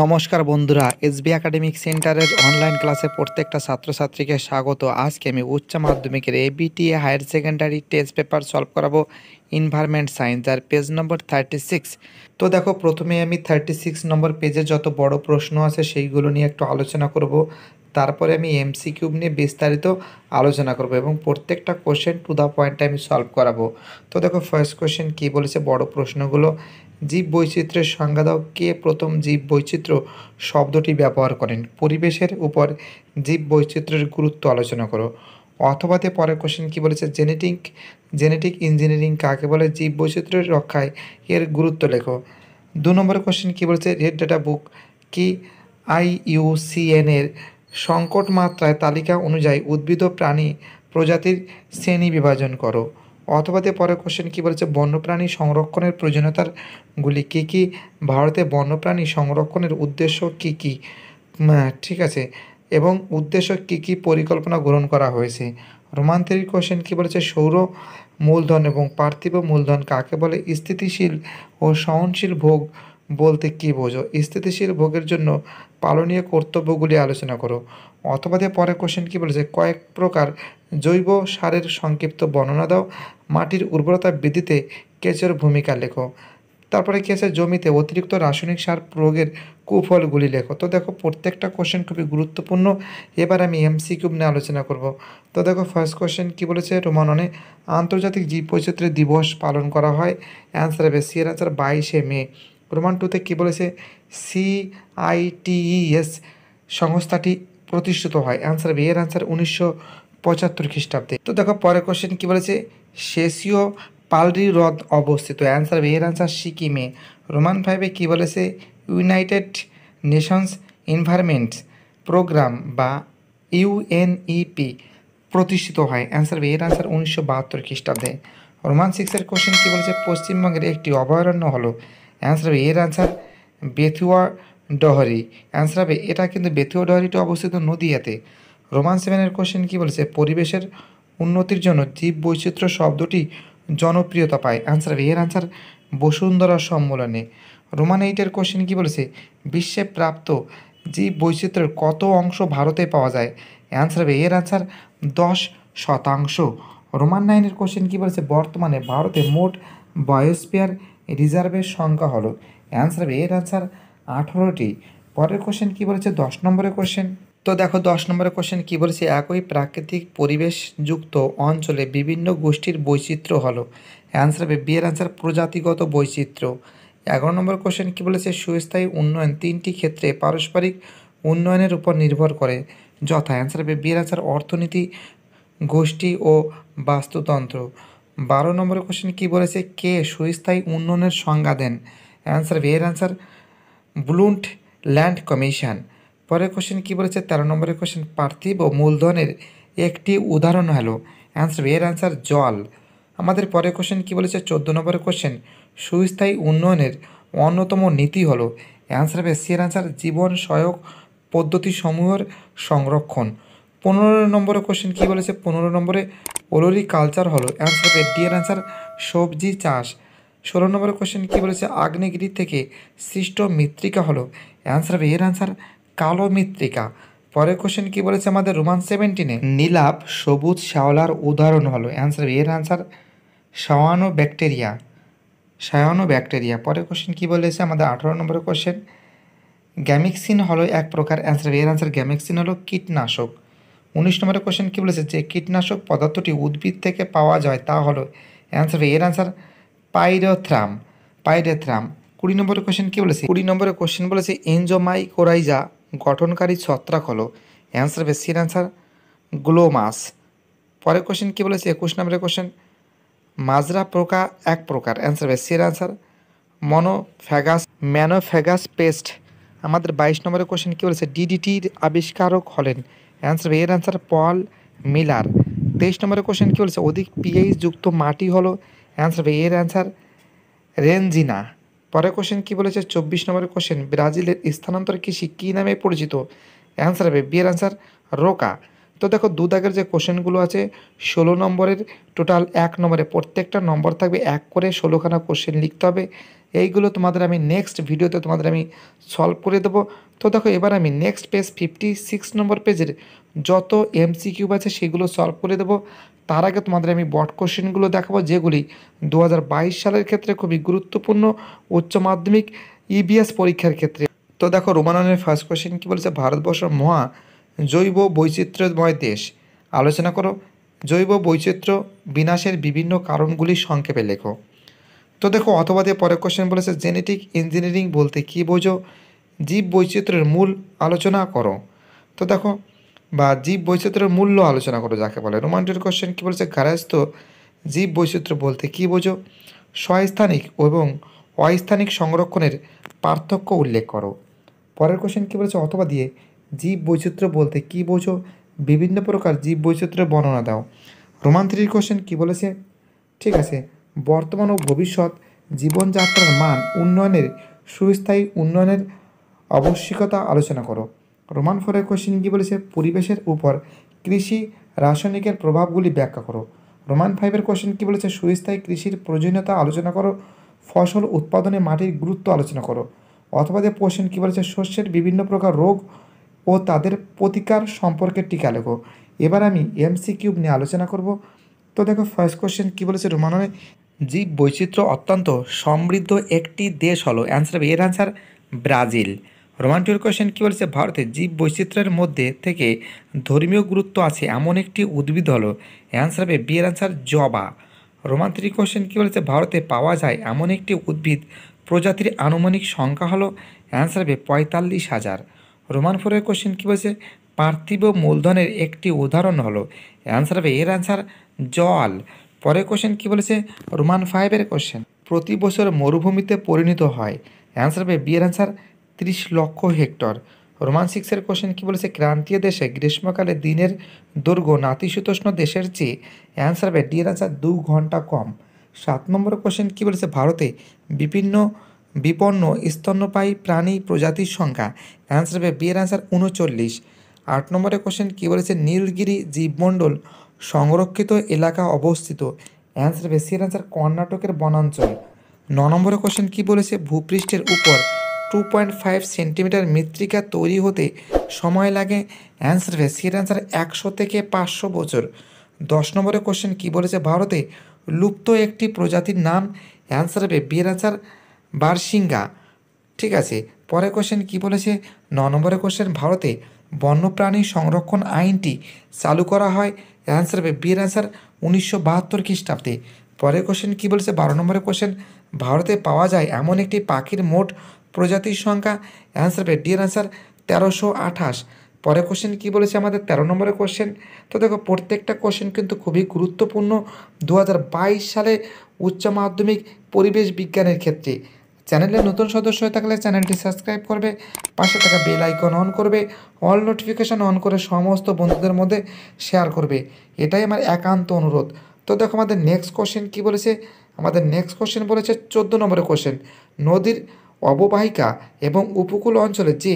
নমস্কার বন্ধুরা SB academic সেন্টারের অনলাইন ক্লাসে প্রত্যেকটা ছাত্রছাত্রীকে স্বাগত আজকে আমি উচ্চ মাধ্যমিকের ABTA higher secondary test paper solve করাবো ইনভারমেন্ট সায়েন্স আর পেজ নম্বর থার্টি সিক্স তো দেখো প্রথমে আমি থার্টি সিক্স নম্বর পেজে যত বড় প্রশ্ন আছে সেইগুলো নিয়ে একটু আলোচনা করব তারপরে আমি এমসি কিউব নিয়ে বিস্তারিত আলোচনা করব এবং প্রত্যেকটা কোশ্চেন টু দ্য পয়েন্টে আমি সলভ করাবো তো দেখো ফার্স্ট কোশ্চেন কী বলেছে বড় প্রশ্নগুলো জীব বৈচিত্র্যের সংজ্ঞা দাও কে প্রথম জীব বৈচিত্র্য শব্দটি ব্যবহার করেন পরিবেশের উপর জীব বৈচিত্র্যের গুরুত্ব আলোচনা করো অথবাতে পরের কোশ্চেন কী বলেছে জেনেটিক জেনেটিক ইঞ্জিনিয়ারিং কাকে বলে জীব বৈচিত্র্যের রক্ষায় এর গুরুত্ব লেখো দু নম্বর কোশ্চেন কী বলেছে রেড ডাটা বুক কি আইইউসিএন এর সংকট মাত্রায় তালিকা অনুযায়ী উদ্ভিদ ও প্রাণী প্রজাতির শ্রেণী বিভাজন করো অথবা তে পরে কোশ্চেন কী বলেছে বন্যপ্রাণী সংরক্ষণের প্রয়োজনীয়তারগুলি কী কী ভারতে বন্যপ্রাণী সংরক্ষণের উদ্দেশ্য কী কী ঠিক আছে এবং উদ্দেশ্য কী কী পরিকল্পনা গ্রহণ করা হয়েছে রোমান্তরিক কোশ্চেন কী বলেছে সৌর মূলধন এবং পার্থিব মূলধন কাকে বলে স্থিতিশীল ও সহনশীল ভোগ বলতে কী বোঝো স্থিতিশীল ভোগের জন্য পালনীয় কর্তব্যগুলি আলোচনা করো অথবা দিয়ে পরের কোশ্চেন কী বলেছে কয়েক প্রকার জৈব সারের সংক্ষিপ্ত বর্ণনা দাও মাটির উর্বরতা বৃদ্ধিতে কেঁচোর ভূমিকা লেখো তারপরে কি আছে জমিতে অতিরিক্ত রাসায়নিক সার প্রয়োগের কুফলগুলি লেখো তো দেখো প্রত্যেকটা কোশ্চেন খুবই গুরুত্বপূর্ণ এবার আমি কিউব নিয়ে আলোচনা করব তো দেখো ফার্স্ট কোশ্চেন কি বলেছে রোমাননে আন্তর্জাতিক জীব বৈচিত্র্যের দিবস পালন করা হয় অ্যান্সার হবে সিয়ের অ্যান্সার বাইশে মে রোমান টুতে কী বলেছে সিআইটিএস e সংস্থাটি প্রতিষ্ঠিত হয় অ্যান্সার বি এর অ্যান্সার উনিশশো পঁচাত্তর খ্রিস্টাব্দে তো দেখো পরের কোশ্চেন কী বলেছে শেষীয় পালরি হ্রদ অবস্থিত অ্যান্সার বি এর অ্যান্সার সিকিমে রোমান ফাইভে কী বলেছে United Nations Environment Programme UNEP ইউএনইপি e প্রতিষ্ঠিত হয় অ্যান্সার বি এর অ্যান্সার উনিশশো বাহাত্তর খ্রিস্টাব্দে রোমান সিক্সের কোশ্চেন কী বলেছে পশ্চিমবঙ্গের একটি অভয়ারণ্য হলো অ্যান্সার হবে এর অ্যান্সার বেথুয়া ডহরি অ্যান্সার হবে এটা কিন্তু বেথুয়া ডহরিটা অবস্থিত নদিয়াতে রোমান সেভেনের কোশ্চেন কী বলেছে পরিবেশের উন্নতির জন্য জীব বৈচিত্র্য শব্দটি জনপ্রিয়তা পায় অ্যান্সার হবে এর অ্যান্সার বসুন্ধরা সম্মেলনে রোমান এইটের কোশ্চেন কী বলেছে বিশ্বে প্রাপ্ত জীব বৈচিত্র্যের কত অংশ ভারতে পাওয়া যায় অ্যান্সার হবে এর অ্যান্সার দশ শতাংশ রোমান নাইনের কোশ্চেন কী বলেছে বর্তমানে ভারতে মোট বায়োস্পিয়ার রিজার্ভের সংখ্যা হলো অ্যান্সার হবে এর অ্যান্সার আঠারোটি পরের কোশ্চেন কী বলেছে দশ নম্বরের কোশ্চেন তো দেখো দশ নম্বরের কোশ্চেন কী বলেছে একই প্রাকৃতিক পরিবেশযুক্ত অঞ্চলে বিভিন্ন গোষ্ঠীর বৈচিত্র্য হলো অ্যান্সার হবে বিয়ের অ্যান্সার প্রজাতিগত বৈচিত্র্য এগারো নম্বর কোশ্চেন কী বলেছে সুস্থায়ী উন্নয়ন তিনটি ক্ষেত্রে পারস্পরিক উন্নয়নের উপর নির্ভর করে যথা অ্যান্সার হবে বিয়ের অ্যান্সার অর্থনীতি গোষ্ঠী ও বাস্তুতন্ত্র বারো নম্বরের কোশ্চেন কী বলেছে কে সুস্থায়ী উন্নয়নের সংজ্ঞা দেন অ্যান্সার ভি এর অ্যান্সার ব্লুন্ট ল্যান্ড কমিশন পরের কোশ্চেন কী বলেছে তেরো নম্বরের কোশ্চেন পার্থিব ও মূলধনের একটি উদাহরণ হলো অ্যান্সার ভি এর অ্যান্সার জল আমাদের পরের কোশ্চেন কী বলেছে চোদ্দো নম্বরের কোশ্চেন সুস্থায়ী উন্নয়নের অন্যতম নীতি হলো অ্যান্সার হবে সি এর অ্যান্সার জীবন সহায়ক পদ্ধতিসমূহের সংরক্ষণ পনেরো নম্বরে কোশ্চেন কী বলেছে পনেরো নম্বরে ওলোরি কালচার হলো অ্যান্সার হবে ডিয়ার অ্যান্সার সবজি চাষ ষোলো নম্বরের কোশ্চেন কী বলেছে আগ্নেগিরি থেকে সৃষ্ট মৃত্তিকা হলো অ্যান্সার হবে এর অ্যান্সার কালো মৃত্তিকা পরের কোশ্চেন কী বলেছে আমাদের রোমান সেভেন্টিনে নীলাভ সবুজ শ্যাওলার উদাহরণ হলো অ্যান্সার এর answer cyanobacteria cyanobacteria পরের কোশ্চেন কী বলেছে আমাদের আঠারো নম্বরের কোশ্চেন গ্যামিক্সিন হলো এক প্রকার অ্যান্সার এর অ্যান্সার গ্যামিক্সিন হলো কীটনাশক উনিশ নম্বরের কোশ্চেন কী বলেছে যে কীটনাশক পদার্থটি উদ্ভিদ থেকে পাওয়া যায় তা হলো অ্যান্সার এর অ্যান্সার পাইরোথ্রাম পাইরেথ্রাম কুড়ি নম্বরের কোশ্চেন কী বলেছে কুড়ি নম্বরের কোশ্চেন বলেছে এনজোমাই কোরাইজা গঠনকারী ছত্রাক হলো অ্যান্সার হবে সির অ্যান্সার গ্লোমাস পরের কোশ্চেন কী বলেছে একুশ নম্বরের কোশ্চেন মাজরা প্রকা এক প্রকার অ্যান্সার হবে সির অ্যান্সার মনোফ্যাগাস ম্যানোফ্যাগাস পেস্ট আমাদের বাইশ নম্বরের কোশ্চেন কী বলেছে ডিডিটির আবিষ্কারক হলেন অ্যান্সার এর অ্যান্সার পল মিলার তেইশ নম্বরের কোশ্চেন কী বলছে অধিক পিএইচ যুক্ত মাটি হলো অ্যান্সার হবে এর অ্যান্সার রেনজিনা পরের কোশ্চেন কী বলেছে চব্বিশ নম্বরের কোশ্চেন ব্রাজিলের স্থানান্তর কৃষি কী নামে পরিচিত অ্যান্সার হবে বিয়ের অ্যান্সার রোকা তো দেখো দু দাগের যে কোশ্চেনগুলো আছে ষোলো নম্বরের টোটাল এক নম্বরে প্রত্যেকটা নম্বর থাকবে এক করে ষোলোখানা কোশ্চেন লিখতে হবে এইগুলো তোমাদের আমি নেক্সট ভিডিওতে তোমাদের আমি সলভ করে দেবো তো দেখো এবার আমি next page fifty six number পেজের যত এমসি কিউব আছে সেগুলো সলভ করে দেবো তার আগে তোমাদের আমি বট কোশ্চেনগুলো দেখাবো যেগুলি দু সালের ক্ষেত্রে খুবই গুরুত্বপূর্ণ উচ্চ মাধ্যমিক ইবিএস e পরীক্ষার ক্ষেত্রে তো দেখো রোমাননের ফার্স্ট কোশ্চেন কী বলেছে ভারতবর্ষ মহা জৈব বৈচিত্র্যময় দেশ আলোচনা করো জৈব বৈচিত্র্য বিনাশের বিভিন্ন কারণগুলি সংক্ষেপে লেখো তো দেখো অথবা দিয়ে পরের কোশ্চেন বলেছে জেনেটিক ইঞ্জিনিয়ারিং বলতে কী বোঝো জীব বৈচিত্র্যের মূল আলোচনা করো তো দেখো বা জীব বৈচিত্র্যের মূল্য আলোচনা করো যাকে বলে রোমান্টিক কোশ্চেন কী বলেছে গার্হস্থ জীব বৈচিত্র্য বলতে কী বোঝো স্বস্থানিক এবং অস্থানিক সংরক্ষণের পার্থক্য উল্লেখ করো পরের কোশ্চেন কী বলেছে অথবা দিয়ে জীব বৈচিত্র্য বলতে কী বোঝো বিভিন্ন প্রকার জীব বৈচিত্র্যের বর্ণনা দাও রোমান থ্রির কোশ্চেন কী বলেছে ঠিক আছে বর্তমান ও ভবিষ্যৎ জীবনযাত্রার মান উন্নয়নের সুস্থায়ী উন্নয়নের আবশ্যিকতা আলোচনা করো রোমান ফোরের কোশ্চেন কী বলেছে পরিবেশের উপর কৃষি রাসায়নিকের প্রভাবগুলি ব্যাখ্যা করো রোমান ফাইভের কোশ্চেন কী বলেছে সুস্থায়ী কৃষির প্রয়োজনীয়তা আলোচনা করো ফসল উৎপাদনে মাটির গুরুত্ব আলোচনা করো অথবা যে কোশ্চেন কী বলেছে শস্যের বিভিন্ন প্রকার রোগ ও তাদের প্রতিকার সম্পর্কে টিকা লেখো এবার আমি এমসি কিউব নিয়ে আলোচনা করব তো দেখো ফার্স্ট কোশ্চেন কী বলেছে রোমান জীব বৈচিত্র্য অত্যন্ত সমৃদ্ধ একটি দেশ হলো অ্যান্সার হবে এর অ্যান্সার ব্রাজিল রোমান্টিক কোয়েশ্চেন কী বলেছে ভারতে জীব বৈচিত্র্যের মধ্যে থেকে ধর্মীয় গুরুত্ব আছে এমন একটি উদ্ভিদ হলো অ্যান্সার হবে বিয়ের অ্যান্সার জবা রোমান্টিক কোয়েশ্চেন কী বলেছে ভারতে পাওয়া যায় এমন একটি উদ্ভিদ প্রজাতির আনুমানিক সংখ্যা হলো অ্যান্সার হবে পঁয়তাল্লিশ হাজার রোমান ফোরের কোশ্চেন কী বলছে পার্থিব মূলধনের একটি উদাহরণ হলো অ্যান্সার হবে এর অ্যান্সার জল পরের কোশ্চেন কী বলেছে রোমান ফাইভের কোশ্চেন প্রতি বছর মরুভূমিতে পরিণত হয় অ্যান্সার হবে বিয়ের অ্যান্সার ত্রিশ লক্ষ হেক্টর রোমান সিক্সের কোশ্চেন কী বলেছে ক্রান্তীয় দেশে গ্রীষ্মকালে দিনের দৈর্ঘ্য নাতিশীতোষ্ণ দেশের চেয়ে অ্যান্সার হবে ডি অ্যান্সার দু ঘন্টা কম সাত নম্বর কোশ্চেন কী বলেছে ভারতে বিভিন্ন বিপন্ন স্তন্যপায়ী প্রাণী প্রজাতির সংখ্যা অ্যান্সার হবে বিয়ের অ্যান্সার উনচল্লিশ আট নম্বরের কোশ্চেন কী বলেছে নীলগিরি জীবমণ্ডল সংরক্ষিত এলাকা অবস্থিত অ্যান্সার হবে সির অ্যান্সার কর্ণাটকের বনাঞ্চল ন নম্বরের কোশ্চেন কী বলেছে ভূপৃষ্ঠের উপর টু পয়েন্ট ফাইভ সেন্টিমিটার মৃত্তিকা তৈরি হতে সময় লাগে অ্যান্সার হবে সির অ্যান্সার একশো থেকে পাঁচশো বছর দশ নম্বরের কোশ্চেন কী বলেছে ভারতে লুপ্ত একটি প্রজাতির নাম অ্যান্সার হবে বিয়ের অ্যান্সার বারসিঙ্গা ঠিক আছে পরের কোশ্চেন কি বলেছে ন নম্বরের কোশ্চেন ভারতে বন্যপ্রাণী সংরক্ষণ আইনটি চালু করা হয় অ্যান্সার হবে বিয়ের অ্যান্সার উনিশশো বাহাত্তর খ্রিস্টাব্দে পরের কোশ্চেন কী বলেছে বারো নম্বরের কোশ্চেন ভারতে পাওয়া যায় এমন একটি পাখির মোট প্রজাতির সংখ্যা অ্যান্সার হবে ডিয়ের অ্যান্সার তেরোশো আঠাশ পরের কোশ্চেন কী বলেছে আমাদের তেরো নম্বরের কোশ্চেন তো দেখো প্রত্যেকটা কোশ্চেন কিন্তু খুবই গুরুত্বপূর্ণ দু সালে উচ্চ মাধ্যমিক পরিবেশ বিজ্ঞানের ক্ষেত্রে চ্যানেলে নতুন সদস্য হয়ে থাকলে চ্যানেলটি সাবস্ক্রাইব করবে পাশে থাকা বেল আইকন অন করবে অল নোটিফিকেশান অন করে সমস্ত বন্ধুদের মধ্যে শেয়ার করবে এটাই আমার একান্ত অনুরোধ তো দেখো আমাদের নেক্সট কোশ্চেন কি বলেছে আমাদের নেক্সট কোশ্চেন বলেছে চোদ্দো নম্বরের কোশ্চেন নদীর অববাহিকা এবং উপকূল অঞ্চলে যে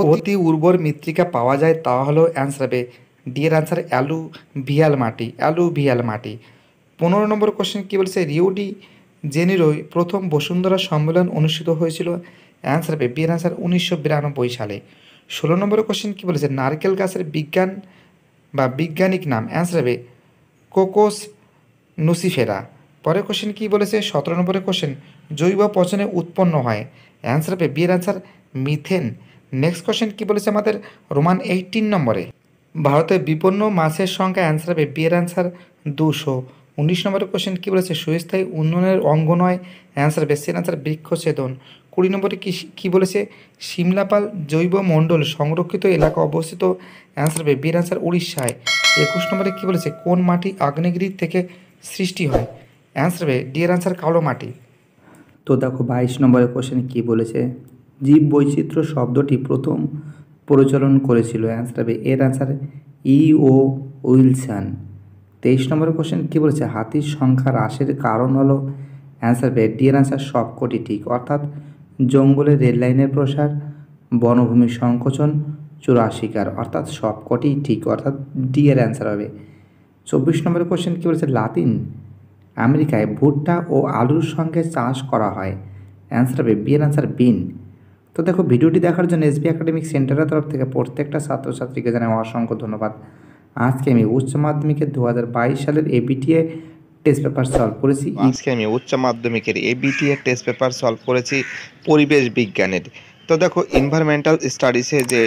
অতি উর্বর মৃত্তিকা পাওয়া যায় তা হলো অ্যান্সার হবে ডিয়ের অ্যান্সার অ্যালুভিয়াল মাটি অ্যালুভিয়াল মাটি পনেরো নম্বর কোশ্চেন কী বলেছে রিউডি জেনেরোয় প্রথম বসুন্ধরা সম্মেলন অনুষ্ঠিত হয়েছিল অ্যান্সার হবে বিয়ের অ্যান্সার উনিশশো বিরানব্বই সালে ষোলো নম্বর কোশ্চেন কী বলেছে নারকেল গাছের বিজ্ঞান বা বিজ্ঞানিক নাম অ্যান্সার হবে কোকোস নুসিফেরা পরের কোশ্চেন কী বলেছে সতেরো নম্বরের কোশ্চেন জৈব পচনে উৎপন্ন হয় অ্যান্সার হবে বিয়ের অ্যান্সার মিথেন নেক্সট কোশ্চেন কী বলেছে আমাদের রোমান এইটিন নম্বরে ভারতে বিপন্ন মাছের সংখ্যা অ্যান্সার হবে বিয়ের অ্যান্সার দুশো উনিশ নম্বরের কোয়েশ্চেন কী বলেছে সুস্থায়ী উন্নয়নের অঙ্গ নয় অ্যান্সার বেস্টের অ্যান্সার বৃক্ষছেদন কুড়ি নম্বরে কী কী বলেছে সিমলাপাল জৈব মণ্ডল সংরক্ষিত এলাকা অবস্থিত অ্যান্সার হবে বীর অ্যান্সার উড়িষ্যায় একুশ নম্বরে কী বলেছে কোন মাটি আগ্নেয়গিরির থেকে সৃষ্টি হয় অ্যান্সার হবে ডিয়ার অ্যান্সার কালো মাটি তো দেখো বাইশ নম্বরের কোশ্চেন কী বলেছে জীব বৈচিত্র্য শব্দটি প্রথম প্রচলন করেছিল অ্যান্সার হবে এর অ্যান্সার ই ও উইলসন তেইশ নম্বর কোশ্চেন কী বলেছে হাতির সংখ্যা হ্রাসের কারণ হলো অ্যান্সার বে ডিএর অ্যান্সার সবকটি ঠিক অর্থাৎ জঙ্গলে রেললাইনের প্রসার বনভূমির সংকোচন চোরা শিকার অর্থাৎ সবকটি ঠিক অর্থাৎ ডি এর অ্যান্সার হবে চব্বিশ নম্বর কোশ্চেন কী বলেছে লাতিন আমেরিকায় ভুট্টা ও আলুর সঙ্গে চাষ করা হয় অ্যান্সার হবে বি এর অ্যান্সার বিন তো দেখো ভিডিওটি দেখার জন্য এসবি একাডেমিক সেন্টারের তরফ থেকে প্রত্যেকটা ছাত্রছাত্রীকে জানাই অসংখ্য ধন্যবাদ আজকে আমি উচ্চ মাধ্যমিকের দু সালের এবিটিএ টেস্ট পেপার সলভ করেছি আজকে আমি উচ্চ মাধ্যমিকের এবিটিএ টেস্ট পেপার সলভ করেছি পরিবেশ বিজ্ঞানের তো দেখো এনভায়রনমেন্টাল স্টাডিসে যে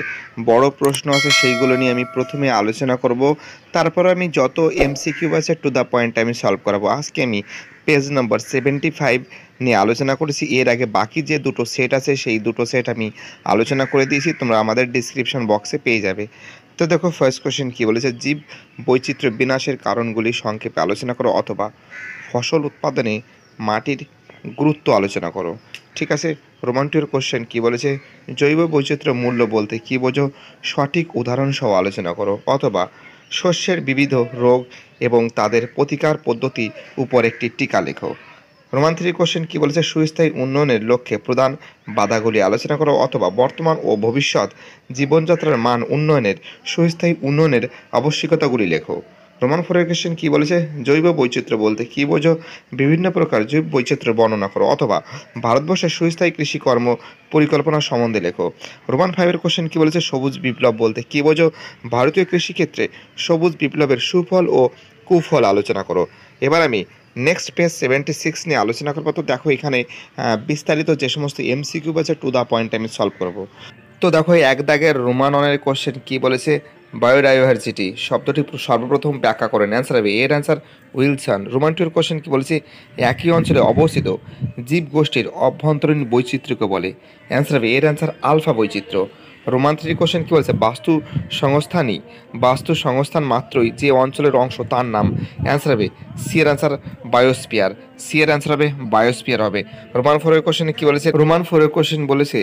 বড় প্রশ্ন আছে সেইগুলো নিয়ে আমি প্রথমে আলোচনা করব তারপর আমি যত এমসিকিউ আছে টু দ্য পয়েন্ট আমি সলভ করাবো আজকে আমি পেজ নম্বর সেভেন্টি ফাইভ নিয়ে আলোচনা করেছি এর আগে বাকি যে দুটো সেট আছে সেই দুটো সেট আমি আলোচনা করে দিয়েছি তোমরা আমাদের ডিসক্রিপশন বক্সে পেয়ে যাবে তো দেখো ফার্স্ট কোশ্চেন কী বলেছে জীব বৈচিত্র্য বিনাশের কারণগুলি সংক্ষেপে আলোচনা করো অথবা ফসল উৎপাদনে মাটির গুরুত্ব আলোচনা করো ঠিক আছে রোমান্টির কোশ্চেন কী বলেছে জৈব বৈচিত্র্য মূল্য বলতে কী বোঝো সঠিক উদাহরণসহ আলোচনা করো অথবা শস্যের বিবিধ রোগ এবং তাদের প্রতিকার পদ্ধতি উপর একটি টিকা লেখো রোমান থ্রি কোশ্চেন কী বলেছে সুস্থায়ী উন্নয়নের লক্ষ্যে প্রধান বাধাগুলি আলোচনা করো অথবা বর্তমান ও ভবিষ্যৎ জীবনযাত্রার মান উন্নয়নের সুস্থায়ী উন্নয়নের আবশ্যকতাগুলি লেখো রোমান ফোরের কোশ্চেন কী বলেছে জৈব বৈচিত্র্য বলতে কী বোঝো বিভিন্ন প্রকার জৈব বৈচিত্র্য বর্ণনা করো অথবা ভারতবর্ষের সুস্থায়ী কৃষি কর্ম পরিকল্পনা সম্বন্ধে লেখো রোমান ফাইভের কোশ্চেন কী বলেছে সবুজ বিপ্লব বলতে কী বোঝো ভারতীয় কৃষিক্ষেত্রে সবুজ বিপ্লবের সুফল ও কুফল আলোচনা করো এবার আমি নেক্সট পেজ সেভেন্টি সিক্স নিয়ে আলোচনা করবো তো দেখো এখানে বিস্তারিত যে সমস্ত এমসিকিউ আছে টু দ্য পয়েন্ট আমি সলভ করব তো দেখো এক দাগের রোমাননের কোশ্চেন কি বলেছে বায়োডাইভার্সিটি শব্দটি সর্বপ্রথম ব্যাখ্যা করেন অ্যান্সার হবে এর অ্যান্সার উইলসন রোমান্টুর কোশ্চেন কি বলেছে একই অঞ্চলে অবস্থিত জীব গোষ্ঠীর অভ্যন্তরীণ বৈচিত্র্যকে বলে অ্যান্সার হবে এর অ্যান্সার আলফা বৈচিত্র্য থ্রি কোশ্চেন কী বলছে বাস্তু সংস্থানই বাস্তু সংস্থান মাত্রই যে অঞ্চলের অংশ তার নাম অ্যান্সার হবে সি এর অ্যান্সার বায়োস্পিয়ার সি এর অ্যান্সার হবে বায়োস্পিয়ার হবে রোমান ফোরের কোশ্চেনে কী বলেছে রোমান ফোরের কোশ্চেন বলেছে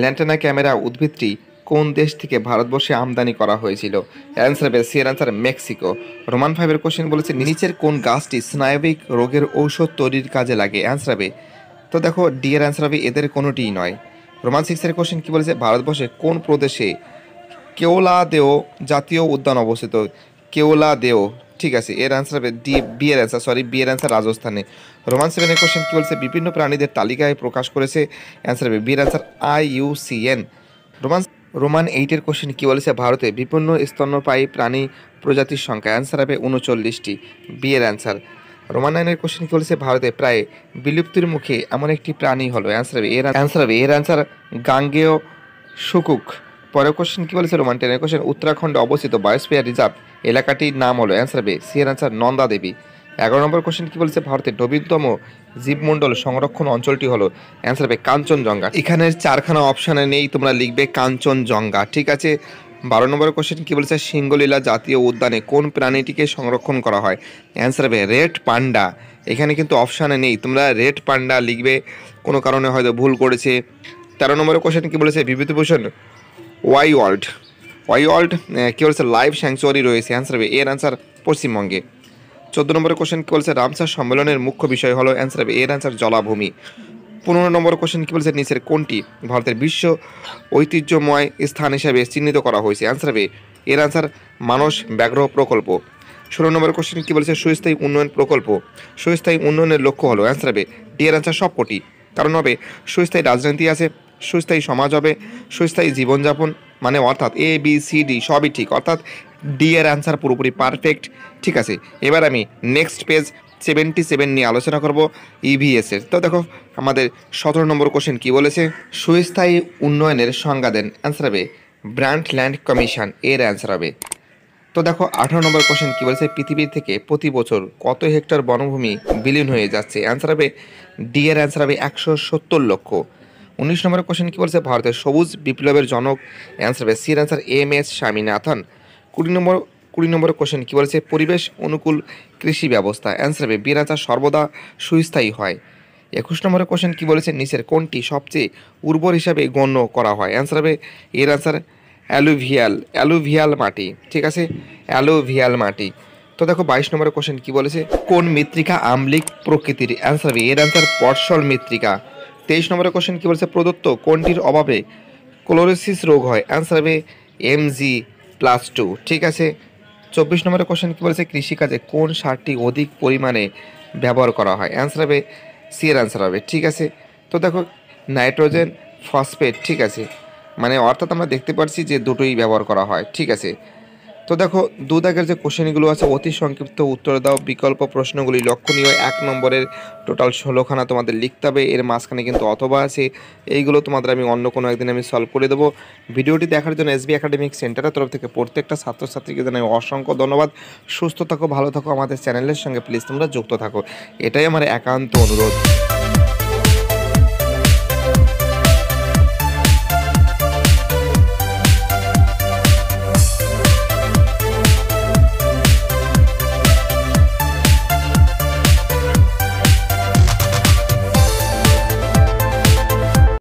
ল্যান্টেনা ক্যামেরা উদ্ভিদটি কোন দেশ থেকে ভারতবর্ষে আমদানি করা হয়েছিল অ্যান্সার হবে সি এর অ্যান্সার মেক্সিকো রোমান ফাইভের কোশ্চেন বলেছে নিচের কোন গাছটি স্নায়বিক রোগের ঔষধ তৈরির কাজে লাগে অ্যান্সার হবে তো দেখো ডি এর অ্যান্সার হবে এদের কোনোটিই নয় রোমান সিক্সের কোশ্চেন কী বলেছে ভারতবর্ষে কোন প্রদেশে কেওলা দেও জাতীয় উদ্যান অবস্থিত কেওলা দেও ঠিক আছে এর অ্যান্সার হবে ডি বি এর অ্যান্সার সরি বি এর অ্যান্সার রাজস্থানে রোমান সেভেনের কোশ্চেন কী বলছে বিভিন্ন প্রাণীদের তালিকায় প্রকাশ করেছে অ্যান্সার হবে বি এর answer I U C N Roman Roman এইটের কোশ্চেন কী বলেছে ভারতে বিভিন্ন স্তন্যপায়ী প্রাণী প্রজাতির সংখ্যা অ্যান্সার হবে উনচল্লিশটি বি এর অ্যান্সার রোমানায়নের কোশ্চেন কি বলেছে ভারতে প্রায় বিলুপ্তির মুখে এমন একটি প্রাণী হলো অ্যান্সার হবে এর অ্যান্সার হবে এর অ্যান্সার গাঙ্গেয় শুকুক পরের কোশ্চেন কি বলেছে রোমান টেনের কোশ্চেন উত্তরাখণ্ডে অবস্থিত বায়োস্পিয়ার রিজার্ভ এলাকাটির নাম হলো অ্যান্সার হবে সি এর অ্যান্সার নন্দা দেবী এগারো নম্বর কোশ্চেন কি বলেছে ভারতের নবীনতম জীবমণ্ডল সংরক্ষণ অঞ্চলটি হলো অ্যান্সার হবে কাঞ্চনজঙ্ঘা এখানে চারখানা অপশানে নেই তোমরা লিখবে কাঞ্চনজঙ্ঘা ঠিক আছে বারো নম্বর কোশ্চেন কী বলেছে সিঙ্গলীলা জাতীয় উদ্যানে কোন প্রাণীটিকে সংরক্ষণ করা হয় অ্যান্সার হবে রেড পান্ডা এখানে কিন্তু অপশানে নেই তোমরা রেড পান্ডা লিখবে কোনো কারণে হয়তো ভুল করেছে তেরো নম্বর কোশ্চেন কী বলেছে Bibhutibhushan Y world Y world কী বলেছে লাইভ স্যাংচুয়ারি রয়েছে অ্যান্সার হবে এর অ্যান্সার পশ্চিমবঙ্গে চোদ্দ নম্বর কোশ্চেন কী বলছে রামসার সম্মেলনের মুখ্য বিষয় হলো অ্যান্সার হবে এর অ্যান্সার জলাভূমি পনেরো নম্বর কোশ্চেন কী বলছে নিচের কোনটি ভারতের বিশ্ব ঐতিহ্যময় স্থান হিসাবে চিহ্নিত করা হয়েছে অ্যান্সার হবে এর অ্যান্সার মানস ব্যাঘ্র প্রকল্প ষোলো নম্বর কোশ্চেন কী বলেছে সুস্থায়ী উন্নয়ন প্রকল্প সুস্থায়ী উন্নয়নের লক্ষ্য হলো অ্যান্সার হবে ডি এর অ্যান্সার সবকটি কারণ হবে সুস্থায়ী রাজনীতি আছে সুস্থায়ী সমাজ হবে সুস্থায়ী জীবনযাপন মানে অর্থাৎ এ বি সি ডি সবই ঠিক অর্থাৎ ডি এর অ্যান্সার পুরোপুরি পারফেক্ট ঠিক আছে এবার আমি নেক্সট পেজ সেভেন্টি সেভেন নিয়ে আলোচনা করব ইভিএসের e তো দেখো আমাদের সতেরো নম্বর কোশ্চেন কি বলেছে সুস্থায়ী উন্নয়নের সংজ্ঞা দেন অ্যান্সার হবে ব্র্যান্ড ল্যান্ড কমিশন এর অ্যান্সার হবে তো দেখো আঠারো নম্বর কোশ্চেন কী বলেছে পৃথিবীর থেকে প্রতি বছর কত হেক্টর বনভূমি বিলীন হয়ে যাচ্ছে অ্যান্সার হবে ডি এর অ্যান্সার হবে একশো সত্তর লক্ষ উনিশ নম্বর কোশ্চেন কি বলছে ভারতের সবুজ বিপ্লবের জনক অ্যান্সার হবে সির অ্যান্সার এম এস স্বামীনাথন কুড়ি নম্বর কুড়ি নম্বর কোশ্চেন কী বলেছে পরিবেশ অনুকূল কৃষি ব্যবস্থা অ্যান্সার হবে বিনা চাষ সর্বদা সুস্থায়ী হয় একুশ নম্বর কোশ্চেন কী বলেছে নিচের কোনটি সবচেয়ে উর্বর হিসাবে গণ্য করা হয় অ্যান্সার হবে এর অ্যান্সার অ্যালুভিয়াল অ্যালুভিয়াল মাটি ঠিক আছে অ্যালুভিয়াল মাটি তো দেখো বাইশ নম্বরের কোশ্চেন কী বলেছে কোন মৃত্তিকা আম্লিক প্রকৃতির অ্যান্সার হবে এর অ্যান্সার পটসল মৃত্তিকা তেইশ নম্বরের কোশ্চেন কি বলেছে প্রদত্ত কোনটির অভাবে ক্লোরোসিস রোগ হয় অ্যান্সার হবে এমজি প্লাস টু ঠিক আছে চব্বিশ নম্বরে কোশ্চেন কী বলেছে কৃষিকাজে কোন সারটি অধিক পরিমাণে ব্যবহার করা হয় অ্যান্সার হবে সি এর অ্যান্সার হবে ঠিক আছে তো দেখো নাইট্রোজেন ফসফেট ঠিক আছে মানে অর্থাৎ আমরা দেখতে পাচ্ছি যে দুটোই ব্যবহার করা হয় ঠিক আছে তো দেখো দুদাগের যে কোশ্চেনগুলো আছে অতি সংক্ষিপ্ত উত্তর দাও বিকল্প প্রশ্নগুলি লক্ষণীয় এক নম্বরের টোটাল ষোলোখানা তোমাদের লিখতে হবে এর মাঝখানে কিন্তু অথবা আছে এইগুলো তোমাদের আমি অন্য কোনো একদিন আমি সলভ করে দেবো ভিডিওটি দেখার জন্য এসবি একাডেমিক সেন্টারের তরফ থেকে প্রত্যেকটা ছাত্রছাত্রীকে জানাই অসংখ্য ধন্যবাদ সুস্থ থাকো ভালো থাকো আমাদের চ্যানেলের সঙ্গে প্লিজ তোমরা যুক্ত থাকো এটাই আমার একান্ত অনুরোধ